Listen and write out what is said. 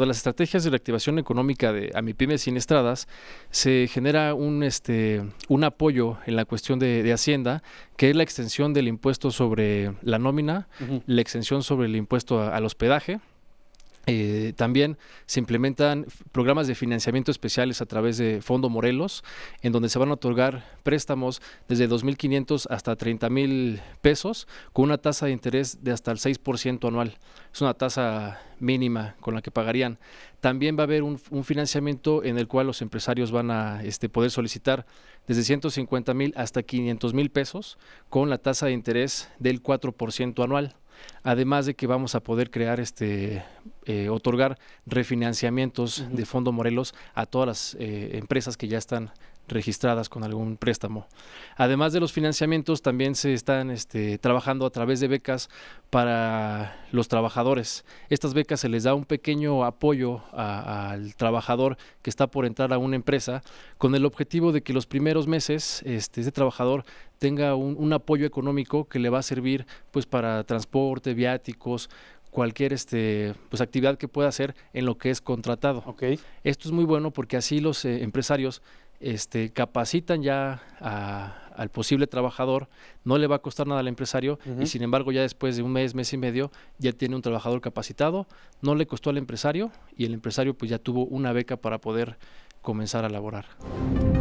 de las estrategias de reactivación económica de Sin Estradas se genera un, este, un apoyo en la cuestión de, Hacienda, que es la extensión del impuesto sobre la nómina, la extensión sobre el impuesto al hospedaje, eh, también se implementan programas de financiamiento especiales a través de Fondo Morelos, en donde se van a otorgar préstamos desde 2.500 hasta 30.000 pesos, con una tasa de interés de hasta el 6% anual. Es una tasa mínima con la que pagarían. También va a haber un, financiamiento en el cual los empresarios van a este, poder solicitar desde 150,000 hasta 500,000 mil pesos con la tasa de interés del 4% anual. Además de que vamos a poder crear este eh, otorgar refinanciamientos de Fondo Morelos a todas las eh, empresas que ya están registradas con algún préstamo. Además de los financiamientos, también se están este, trabajando a través de becas para los trabajadores. Estas becas se les da un pequeño apoyo al trabajador que está por entrar a una empresa con el objetivo de que los primeros meses este, trabajador tenga un, apoyo económico que le va a servir pues para transporte, viáticos, cualquier este, pues, actividad que pueda hacer en lo que es contratado. Esto es muy bueno porque así los eh, empresarios este, capacitan ya al posible trabajador, no le va a costar nada al empresario y sin embargo ya después de un mes, mes y medio, ya tiene un trabajador capacitado, no le costó al empresario y el empresario pues ya tuvo una beca para poder comenzar a laborar.